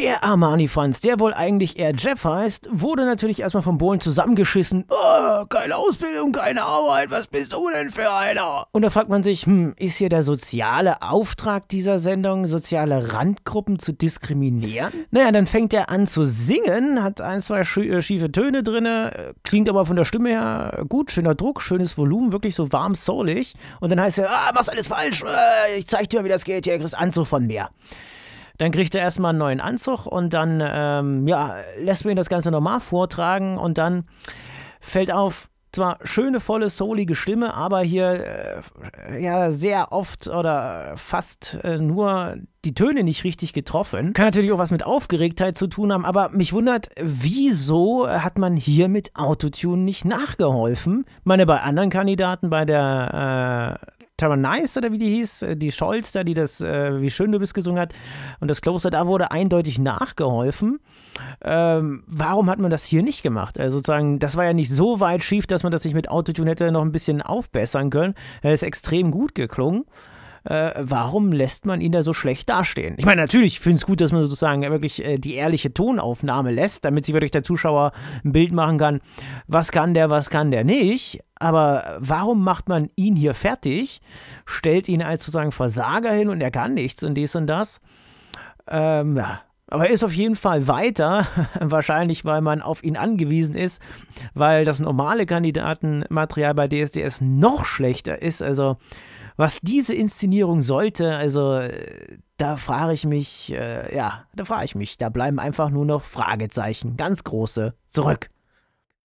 Der Armani-Franz, der wohl eigentlich eher Jeff heißt, wurde natürlich erstmal vom Bohlen zusammengeschissen. Oh, keine Ausbildung, keine Arbeit, was bist du denn für einer? Und da fragt man sich, hm, ist hier der soziale Auftrag dieser Sendung, soziale Randgruppen zu diskriminieren? Naja, dann fängt er an zu singen, hat ein, zwei äh, schiefe Töne drin, äh, klingt aber von der Stimme her gut, schöner Druck, schönes Volumen, wirklich so warm soulig. Und dann heißt er, ah, machst alles falsch, äh, ich zeig dir mal, wie das geht, hier kriegst Anzug von mir. Dann kriegt er erstmal einen neuen Anzug und dann ähm, ja, lässt man ihn das Ganze normal vortragen und dann fällt auf, zwar schöne, volle, solige Stimme, aber hier äh, ja sehr oft oder fast äh, nur die Töne nicht richtig getroffen. Kann natürlich auch was mit Aufgeregtheit zu tun haben, aber mich wundert, wieso hat man hier mit Autotune nicht nachgeholfen? Ich meine, bei anderen Kandidaten, bei der äh, Tara Nice oder wie die hieß, äh, die Scholz da, die das äh, Wie schön du bist gesungen hat und das Kloster, da wurde eindeutig nachgeholfen. Ähm, warum hat man das hier nicht gemacht? Also sozusagen, das war ja nicht so weit schief, dass man das nicht mit Autotune hätte noch ein bisschen aufbessern können. Das ist extrem gut geklungen äh, warum lässt man ihn da so schlecht dastehen? Ich meine, natürlich finde ich es gut, dass man sozusagen wirklich äh, die ehrliche Tonaufnahme lässt, damit sich wirklich der Zuschauer ein Bild machen kann, was kann der, was kann der nicht. Aber warum macht man ihn hier fertig, stellt ihn als sozusagen Versager hin und er kann nichts und dies und das? Ähm, ja. Aber er ist auf jeden Fall weiter, wahrscheinlich weil man auf ihn angewiesen ist, weil das normale Kandidatenmaterial bei DSDS noch schlechter ist. Also was diese Inszenierung sollte, also äh, da frage ich mich, äh, ja, da frage ich mich, da bleiben einfach nur noch Fragezeichen, ganz große, zurück.